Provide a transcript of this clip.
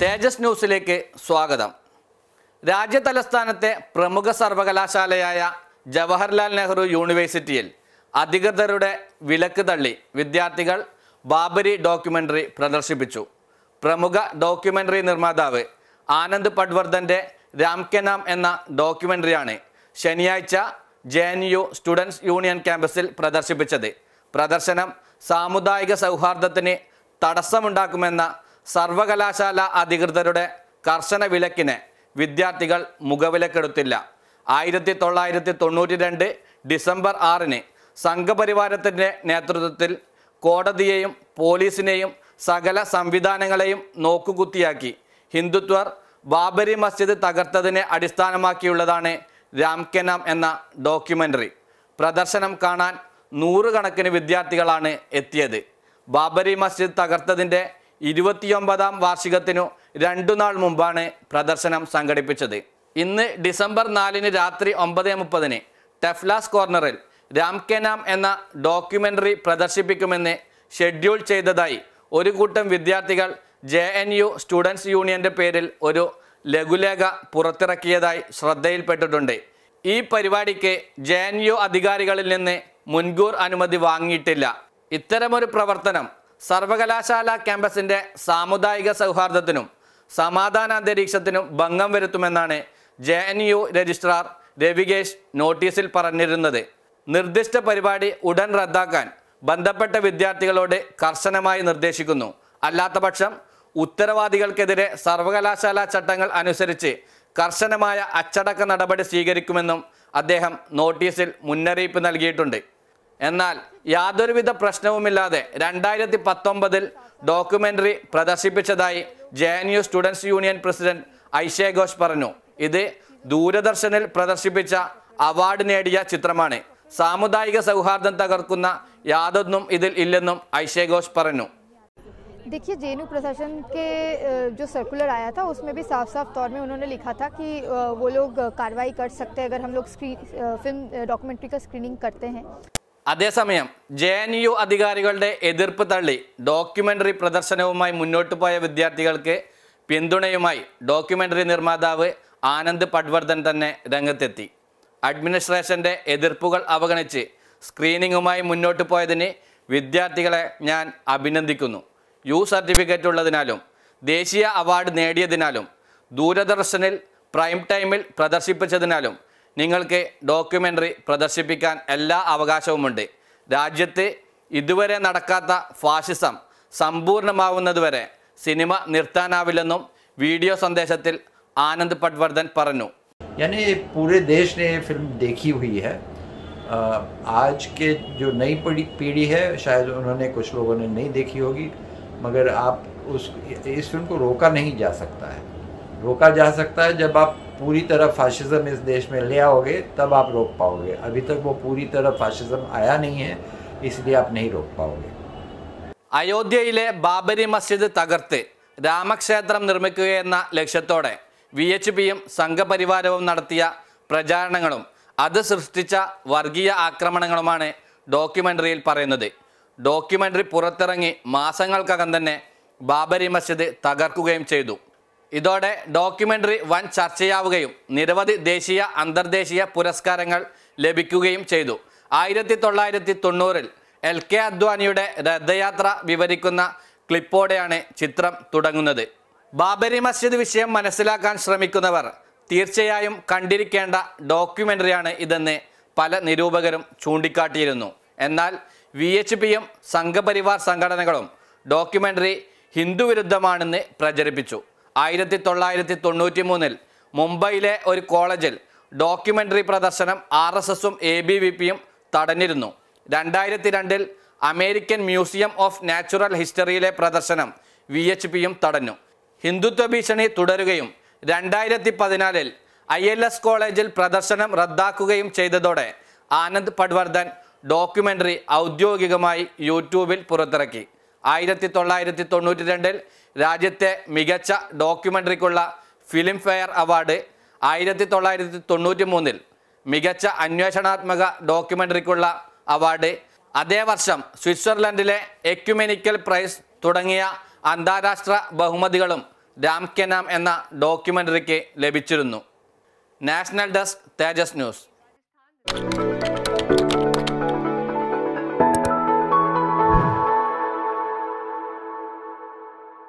തേജസ് ന്യൂസിലേക്ക് സ്വാഗതം രാജ്യതലസ്ഥാനത്തെ പ്രമുഖ സർവകലാശാലയായ ജവഹർലാൽ നെഹ്റു യൂണിവേഴ്സിറ്റിയിൽ അധികൃതരുടെ വിലക്ക് തള്ളി വിദ്യാർത്ഥികൾ ബാബരി ഡോക്യുമെൻ്ററി പ്രദർശിപ്പിച്ചു പ്രമുഖ ഡോക്യുമെൻ്ററി നിർമ്മാതാവ് ആനന്ദ് പട്വർദ്ധൻ്റെ രാംകെനാം എന്ന ഡോക്യുമെൻ്ററിയാണ് ശനിയാഴ്ച J N U students union ക്യാമ്പസിൽ പ്രദർശിപ്പിച്ചത് പ്രദർശനം സാമുദായിക സൗഹാർദ്ദത്തിന് തടസ്സമുണ്ടാക്കുമെന്ന സർവകലാശാല അധികൃതരുടെ കർശന വിലക്കിനെ വിദ്യാർത്ഥികൾ മുഖവിലക്കെടുത്തില്ല ആയിരത്തി തൊള്ളായിരത്തി തൊണ്ണൂറ്റി രണ്ട് ഡിസംബർ ആറിന് സംഘപരിവാരത്തിൻ്റെ നേതൃത്വത്തിൽ കോടതിയെയും പോലീസിനെയും സകല സംവിധാനങ്ങളെയും നോക്കുകുത്തിയാക്കി ഹിന്ദുത്വർ ബാബരി മസ്ജിദ് തകർത്തതിനെ അടിസ്ഥാനമാക്കിയുള്ളതാണ് രാംകെനാം എന്ന ഡോക്യുമെൻ്ററി പ്രദർശനം കാണാൻ നൂറുകണക്കിന് വിദ്യാർത്ഥികളാണ് എത്തിയത് ബാബരി മസ്ജിദ് തകർത്തതിൻ്റെ ഇരുപത്തിയൊമ്പതാം വാർഷികത്തിനു രണ്ടു നാൾ മുമ്പാണ് പ്രദർശനം സംഘടിപ്പിച്ചത് ഇന്ന് ഡിസംബർ നാലിന് രാത്രി ഒമ്പത് മുപ്പതിന് ടെഫ്ലാസ് കോർണറിൽ കെനാം എന്ന ഡോക്യുമെൻ്ററി പ്രദർശിപ്പിക്കുമെന്ന് ഷെഡ്യൂൾ ചെയ്തതായി ഒരു കൂട്ടം വിദ്യാർത്ഥികൾ ജെ എൻ യു സ്റ്റുഡൻസ് യൂണിയൻ്റെ പേരിൽ ഒരു ലഘുലേഖ പുറത്തിറക്കിയതായി ശ്രദ്ധയിൽപ്പെട്ടിട്ടുണ്ട് ഈ പരിപാടിക്ക് ജെ എൻ യു അധികാരികളിൽ നിന്ന് മുൻകൂർ അനുമതി വാങ്ങിയിട്ടില്ല ഇത്തരമൊരു പ്രവർത്തനം സർവകലാശാല ക്യാമ്പസിൻ്റെ സാമുദായിക സൗഹാർദ്ദത്തിനും സമാധാന അന്തരീക്ഷത്തിനും ഭംഗം വരുത്തുമെന്നാണ് J N U registrar Ravikesh നോട്ടീസിൽ പറഞ്ഞിരുന്നത് നിർദ്ദിഷ്ട പരിപാടി ഉടൻ റദ്ദാക്കാൻ ബന്ധപ്പെട്ട വിദ്യാർത്ഥികളോട് കർശനമായി നിർദ്ദേശിക്കുന്നു അല്ലാത്തപക്ഷം ഉത്തരവാദികൾക്കെതിരെ സർവകലാശാല ചട്ടങ്ങൾ അനുസരിച്ച് കർശനമായ അച്ചടക്ക നടപടി സ്വീകരിക്കുമെന്നും അദ്ദേഹം നോട്ടീസിൽ മുന്നറിയിപ്പ് നൽകിയിട്ടുണ്ട് എന്നാൽ യാതൊരുവിധ പ്രശ്നവുമില്ലാതെ 2019ൽ ഡോക്യുമെന്ററി പ്രദർശിപ്പിച്ചതായി JNU students union president Aishe Ghosh പറഞ്ഞു ഇത് ദൂരദർശനിൽ പ്രദർശിപ്പിച്ച അവാർഡ് നേടിയ ചിത്രമാണ് സാമൂഹിക സഹവർദ്ധന തകർക്കുന്ന യാതൊന്നും ഇതിൽ ഇല്ലെന്നും ഐഷെ ഗോഷ് പറഞ്ഞു देखिए जेनु प्रशासन के जो सर्कुलर आया था उसमें भी साफ-साफ तौर में उन्होंने लिखा था कि वो लोग कार्रवाई कर सकते हैं अगर हम लोग स्क्रीन फिल्म डॉक्यूमेंट्री का स्क्रीनिंग करते हैं അതേസമയം ജെ എൻ യു അധികാരികളുടെ എതിർപ്പ് തള്ളി ഡോക്യുമെൻ്ററി പ്രദർശനവുമായി മുന്നോട്ടു പോയ വിദ്യാർത്ഥികൾക്ക് പിന്തുണയുമായി ഡോക്യുമെൻ്ററി നിർമ്മാതാവ് ആനന്ദ് പട്വർദ്ധൻ തന്നെ രംഗത്തെത്തി അഡ്മിനിസ്ട്രേഷൻ്റെ എതിർപ്പുകൾ അവഗണിച്ച് സ്ക്രീനിങ്ങുമായി മുന്നോട്ട് പോയതിന് വിദ്യാർത്ഥികളെ ഞാൻ അഭിനന്ദിക്കുന്നു യു സർട്ടിഫിക്കറ്റ് ഉള്ളതിനാലും ദേശീയ അവാർഡ് നേടിയതിനാലും ദൂരദർശനിൽ പ്രൈം ടൈമിൽ പ്രദർശിപ്പിച്ചതിനാലും നിങ്ങൾക്ക് ഡോക്യുമെന്ററി പ്രദർശിപ്പിക്കാൻ എല്ലാ അവകാശവുമുണ്ട് രാജ്യത്തെ ഇതുവരെ നടക്കാത്ത ഫാസിസം സമ്പൂർണമാവുന്നതുവരെ സിനിമ നിർത്താനാവില്ലെന്നും വീഡിയോ സന്ദേശത്തിൽ ആനന്ദ പട്വർധൻ പറഞ്ഞു. ഇനി पूरे देश ने फिल्म देखी हुई है आज के जो नई पीढ़ी है शायद उन्होंने कुछ लोगों ने नहीं देखी होगी मगर आप उस इस ट्रेंड को रोका नहीं जा सकता है रोका जा सकता है जब आप पूरी तरह फाशिज़म इस देश में ले आओगे तब आप रोक पाओगे अभी तक वो पूरी तरह फाशिज़म आया नहीं है इसलिए आप नहीं रोक पाओगे അയോധ്യയിലെ ബാബരി മസ്ജിദ് തകർത്ത് രാമക്ഷേത്രം നിർമ്മിക്കുകയെന്ന ലക്ഷ്യത്തോടെ വി എച്ച് പിയും സംഘപരിവാരവും നടത്തിയ പ്രചാരണങ്ങളും അത് സൃഷ്ടിച്ച വർഗീയ ആക്രമണങ്ങളുമാണ് ഡോക്യുമെൻ്ററിയിൽ പറയുന്നത് ഡോക്യുമെൻ്ററി പുറത്തിറങ്ങി മാസങ്ങൾക്കകം തന്നെ ബാബരി മസ്ജിദ് തകർക്കുകയും ചെയ്തു ഇതോടെ ഡോക്യുമെൻ്ററി വൻ ചർച്ചയാവുകയും നിരവധി ദേശീയ അന്തർദേശീയ പുരസ്കാരങ്ങൾ ലഭിക്കുകയും ചെയ്തു ആയിരത്തി തൊള്ളായിരത്തി തൊണ്ണൂറിൽ എൽ കെ അദ്വാനിയുടെ രഥയാത്ര വിവരിക്കുന്ന ക്ലിപ്പോടെയാണ് ചിത്രം തുടങ്ങുന്നത് ബാബരി മസ്ജിദ് വിഷയം മനസ്സിലാക്കാൻ ശ്രമിക്കുന്നവർ തീർച്ചയായും കണ്ടിരിക്കേണ്ട ഡോക്യുമെൻ്ററിയാണ് ഇതെന്ന് പല നിരൂപകരും ചൂണ്ടിക്കാട്ടിയിരുന്നു എന്നാൽ വി എച്ച് പിയും സംഘപരിവാർ സംഘടനകളും ഡോക്യുമെൻ്ററി ഹിന്ദുവിരുദ്ധമാണെന്ന് പ്രചരിപ്പിച്ചു ആയിരത്തി തൊള്ളായിരത്തി തൊണ്ണൂറ്റി മൂന്നിൽ മുംബൈയിലെ ഒരു കോളേജിൽ ഡോക്യുമെൻ്ററി പ്രദർശനം ആർ എസ് എസും എ ബി വി പിയും തടഞ്ഞിരുന്നു രണ്ടായിരത്തി രണ്ടിൽ അമേരിക്കൻ മ്യൂസിയം ഓഫ് നാച്ചുറൽ ഹിസ്റ്ററിയിലെ പ്രദർശനം വി എച്ച് പിയും തടഞ്ഞു ഹിന്ദുത്വ ഭീഷണി തുടരുകയും രണ്ടായിരത്തി പതിനാലിൽ ഐ എൽ എസ് കോളേജിൽ പ്രദർശനം റദ്ദാക്കുകയും ചെയ്തതോടെ ആനന്ദ് പട്വർദ്ധൻ ഡോക്യുമെൻ്ററി ഔദ്യോഗികമായി യൂട്യൂബിൽ പുറത്തിറക്കി ആയിരത്തി തൊള്ളായിരത്തി തൊണ്ണൂറ്റി രണ്ടിൽ രാജ്യത്തെ മികച്ച ഡോക്യുമെൻ്ററിക്കുള്ള ഫിലിം ഫെയർ അവാർഡ് ആയിരത്തി തൊള്ളായിരത്തി തൊണ്ണൂറ്റി മൂന്നിൽ മികച്ച അന്വേഷണാത്മക ഡോക്യുമെൻ്ററിക്കുള്ള അവാർഡ് അതേ വർഷം സ്വിറ്റ്സർലൻഡിലെ എക്യുമെനിക്കൽ പ്രൈസ് തുടങ്ങിയ അന്താരാഷ്ട്ര ബഹുമതികളും രാം കെനാം എന്ന ഡോക്യുമെൻ്ററിക്ക് ലഭിച്ചിരുന്നു നാഷണൽ ഡെസ്ക് തേജസ് ന്യൂസ്